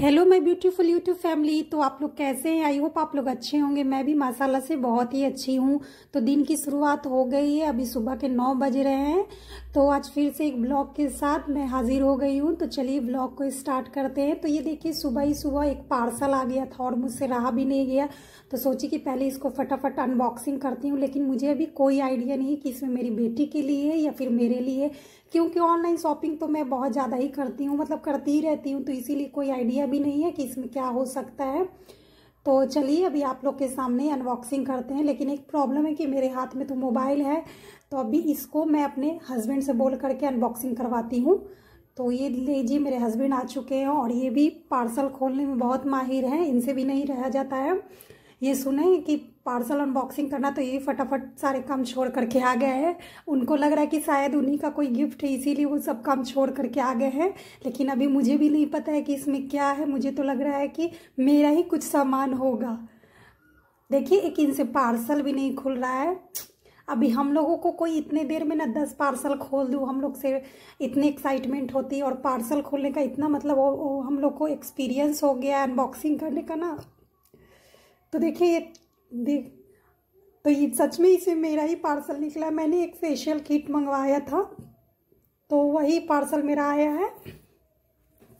hello my beautiful YouTube family तो आप लोग कैसे हैं आई होप आप लोग अच्छे होंगे मैं भी माशाला से बहुत ही अच्छी हूँ तो दिन की शुरुआत हो गई है अभी सुबह के नौ बज रहे हैं तो आज फिर से एक ब्लॉग के साथ मैं हाजिर हो गई हूँ तो चलिए ब्लॉग को स्टार्ट करते हैं तो ये देखिए सुबह ही सुबह एक पार्सल आ गया था और मुझसे रहा भी नहीं गया तो सोची कि पहले इसको फटाफट अनबॉक्सिंग करती हूँ लेकिन मुझे अभी कोई आइडिया नहीं कि इसमें मेरी बेटी के लिए या फिर मेरे लिए क्योंकि ऑनलाइन शॉपिंग तो मैं बहुत ज़्यादा ही करती हूँ मतलब करती ही रहती हूँ तो इसीलिए कोई आइडिया भी नहीं है कि इसमें क्या हो सकता है तो चलिए अभी आप लोग के सामने अनबॉक्सिंग करते हैं लेकिन एक प्रॉब्लम है कि मेरे हाथ में तो मोबाइल है तो अभी इसको मैं अपने हस्बैंड से बोल करके अनबॉक्सिंग करवाती हूँ तो ये लीजिए मेरे हस्बैंड आ चुके हैं और ये भी पार्सल खोलने में बहुत माहिर हैं इनसे भी नहीं रहा जाता है ये सुने कि पार्सल अनबॉक्सिंग करना तो ये फटाफट सारे काम छोड़ करके आ गए हैं उनको लग रहा है कि शायद उन्हीं का कोई गिफ्ट है इसीलिए वो सब काम छोड़ करके आ गए हैं लेकिन अभी मुझे भी नहीं पता है कि इसमें क्या है मुझे तो लग रहा है कि मेरा ही कुछ सामान होगा देखिए एक इनसे पार्सल भी नहीं खुल रहा है अभी हम लोगों को कोई इतने देर में ना दस पार्सल खोल दूँ हम लोग से इतने एक्साइटमेंट होती है और पार्सल खोलने का इतना मतलब वो, वो हम लोग को एक्सपीरियंस हो गया अनबॉक्सिंग करने का ना तो देखिए ये देख तो ये सच में इसे मेरा ही पार्सल निकला मैंने एक फेशियल किट मंगवाया था तो वही पार्सल मेरा आया है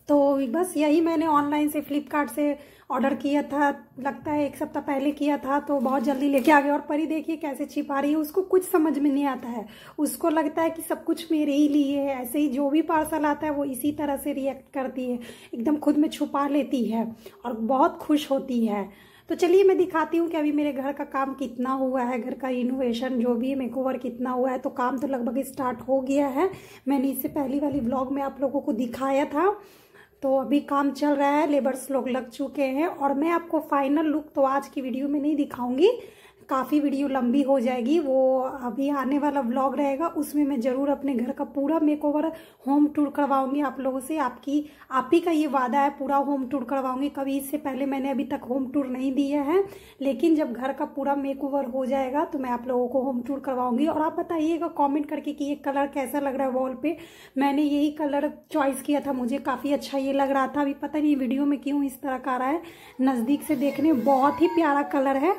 तो बस यही मैंने ऑनलाइन से फ्लिपकार्ट से ऑर्डर किया था लगता है एक सप्ताह पहले किया था तो बहुत जल्दी लेके आ गया और परी देखिए कैसे छिपा रही है उसको कुछ समझ में नहीं आता है उसको लगता है कि सब कुछ मेरे ही लिए है ऐसे ही जो भी पार्सल आता है वो इसी तरह से रिएक्ट करती है एकदम खुद में छुपा लेती है और बहुत खुश होती है तो चलिए मैं दिखाती हूँ कि अभी मेरे घर का काम कितना हुआ है घर का रिनोवेशन जो भी है मेकओवर कितना हुआ है तो काम तो लगभग स्टार्ट हो गया है मैंने इससे पहली वाली ब्लॉग में आप लोगों को दिखाया था तो अभी काम चल रहा है लेबर्स लोग लग चुके हैं और मैं आपको फाइनल लुक तो आज की वीडियो में नहीं दिखाऊंगी काफ़ी वीडियो लंबी हो जाएगी वो अभी आने वाला व्लॉग रहेगा उसमें मैं ज़रूर अपने घर का पूरा मेकओवर होम टूर करवाऊंगी आप लोगों से आपकी आप ही का ये वादा है पूरा होम टूर करवाऊंगी कभी इससे पहले मैंने अभी तक होम टूर नहीं दिया है लेकिन जब घर का पूरा मेकओवर हो जाएगा तो मैं आप लोगों को होम टूर करवाऊंगी और आप बताइएगा कॉमेंट करके कि ये कलर कैसा लग रहा है वॉल पे मैंने यही कलर चॉइस किया था मुझे काफ़ी अच्छा ये लग रहा था अभी पता नहीं वीडियो में क्यों इस तरह का आ रहा है नज़दीक से देखने बहुत ही प्यारा कलर है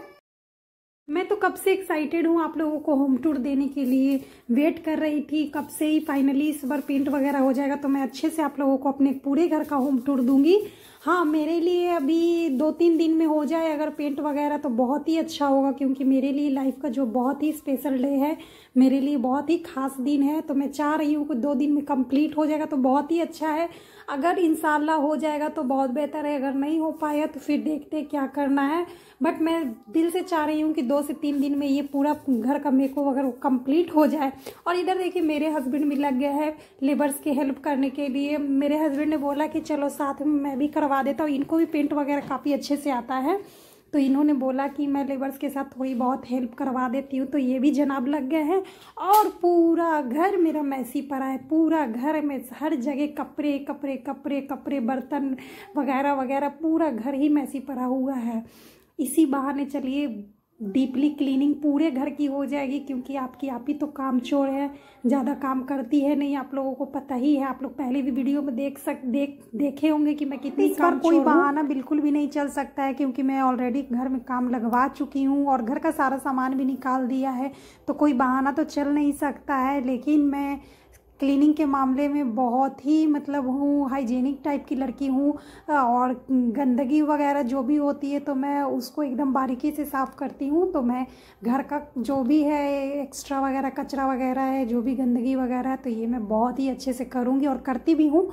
मैं तो कब से एक्साइटेड हूँ आप लोगों को होम टूर देने के लिए वेट कर रही थी कब से ही फाइनली इस बार पेंट वगैरह हो जाएगा तो मैं अच्छे से आप लोगों को अपने पूरे घर का होम टूर दूंगी हाँ मेरे लिए अभी दो तीन दिन में हो जाए अगर पेंट वगैरह तो बहुत ही अच्छा होगा क्योंकि मेरे लिए लाइफ का जो बहुत ही स्पेशल डे है मेरे लिए बहुत ही खास दिन है तो मैं चाह रही हूँ कि दो दिन में कंप्लीट हो जाएगा तो बहुत ही अच्छा है अगर इन हो जाएगा तो बहुत बेहतर है अगर नहीं हो पाया तो फिर देखते क्या करना है बट मैं दिल से चाह रही हूँ कि दो से तीन दिन में ये पूरा घर का मेको अगर कंप्लीट हो जाए और इधर देखिए मेरे हस्बैंड भी लग गया है लेबर्स की हेल्प करने के लिए मेरे हस्बैंड ने बोला कि चलो साथ में मैं भी करवा करवा देता हूँ इनको भी पेंट वगैरह काफ़ी अच्छे से आता है तो इन्होंने बोला कि मैं लेबर्स के साथ थोड़ी बहुत हेल्प करवा देती हूँ तो ये भी जनाब लग गए हैं और पूरा घर मेरा मैसी पड़ा है पूरा घर में हर जगह कपड़े कपड़े कपड़े कपड़े बर्तन वगैरह वगैरह पूरा घर ही मैसी पड़ा हुआ है इसी बहाने चलिए डीपली क्लीनिंग पूरे घर की हो जाएगी क्योंकि आपकी आप ही तो काम चोर है ज़्यादा काम करती है नहीं आप लोगों को पता ही है आप लोग पहले भी वीडियो में देख सक देख देखे होंगे कि मैं हाँ, कितनी इस कोई बहाना बिल्कुल भी नहीं चल सकता है क्योंकि मैं ऑलरेडी घर में काम लगवा चुकी हूँ और घर का सारा सामान भी निकाल दिया है तो कोई बहाना तो चल नहीं सकता है लेकिन मैं क्लीनिंग के मामले में बहुत ही मतलब हूँ हाइजीनिक टाइप की लड़की हूँ और गंदगी वगैरह जो भी होती है तो मैं उसको एकदम बारीकी से साफ़ करती हूँ तो मैं घर का जो भी है एक्स्ट्रा वगैरह कचरा वगैरह है जो भी गंदगी वगैरह है तो ये मैं बहुत ही अच्छे से करूँगी और करती भी हूँ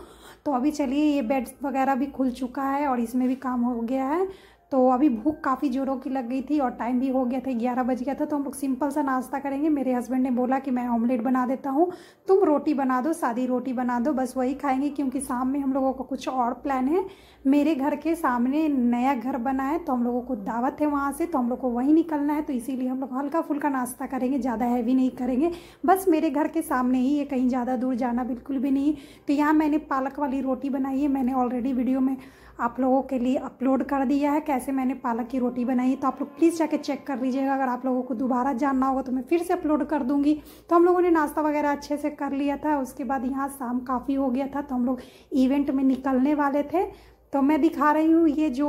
तो अभी चलिए ये बेड वगैरह भी खुल चुका है और इसमें भी काम हो गया है तो अभी भूख काफ़ी जोरों की लग गई थी और टाइम भी हो गया था ग्यारह बज गया था तो हम लोग सिंपल सा नाश्ता करेंगे मेरे हस्बैंड ने बोला कि मैं ऑमलेट बना देता हूँ तुम रोटी बना दो सादी रोटी बना दो बस वही खाएंगे क्योंकि शाम में हम लोगों का कुछ और प्लान है मेरे घर के सामने नया घर बना है तो हम लोगों को दावत है वहाँ से तो हम लोग को वहीं निकलना है तो इसीलिए हम लोग हल्का फुल्का नाश्ता करेंगे ज़्यादा हैवी नहीं करेंगे बस मेरे घर के सामने ही है कहीं ज़्यादा दूर जाना बिल्कुल भी नहीं तो यहाँ मैंने पालक वाली रोटी बनाई है मैंने ऑलरेडी वीडियो में आप लोगों के लिए अपलोड कर दिया है कैसे मैंने पालक की रोटी बनाई तो आप लोग प्लीज़ जाके चेक कर लीजिएगा अगर आप लोगों को दोबारा जानना होगा तो मैं फिर से अपलोड कर दूँगी तो हम लोगों ने नाश्ता वगैरह अच्छे से कर लिया था उसके बाद यहाँ शाम काफ़ी हो गया था तो हम लोग इवेंट में निकलने वाले थे तो मैं दिखा रही हूँ ये जो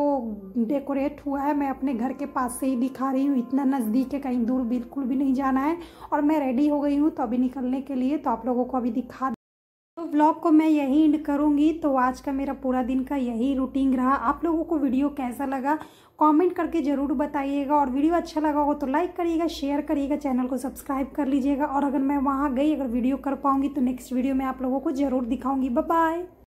डेकोरेट हुआ है मैं अपने घर के पास से ही दिखा रही हूँ इतना नज़दीक है कहीं दूर बिल्कुल भी नहीं जाना है और मैं रेडी हो गई हूँ तो अभी निकलने के लिए तो आप लोगों को अभी दिखा ब्लॉग को मैं यही एंड करूँगी तो आज का मेरा पूरा दिन का यही रूटीन रहा आप लोगों को वीडियो कैसा लगा कमेंट करके ज़रूर बताइएगा और वीडियो अच्छा लगा हो तो लाइक करिएगा शेयर करिएगा चैनल को सब्सक्राइब कर लीजिएगा और अगर मैं वहाँ गई अगर वीडियो कर पाऊँगी तो नेक्स्ट वीडियो में आप लोगों को ज़रूर दिखाऊँगी बाय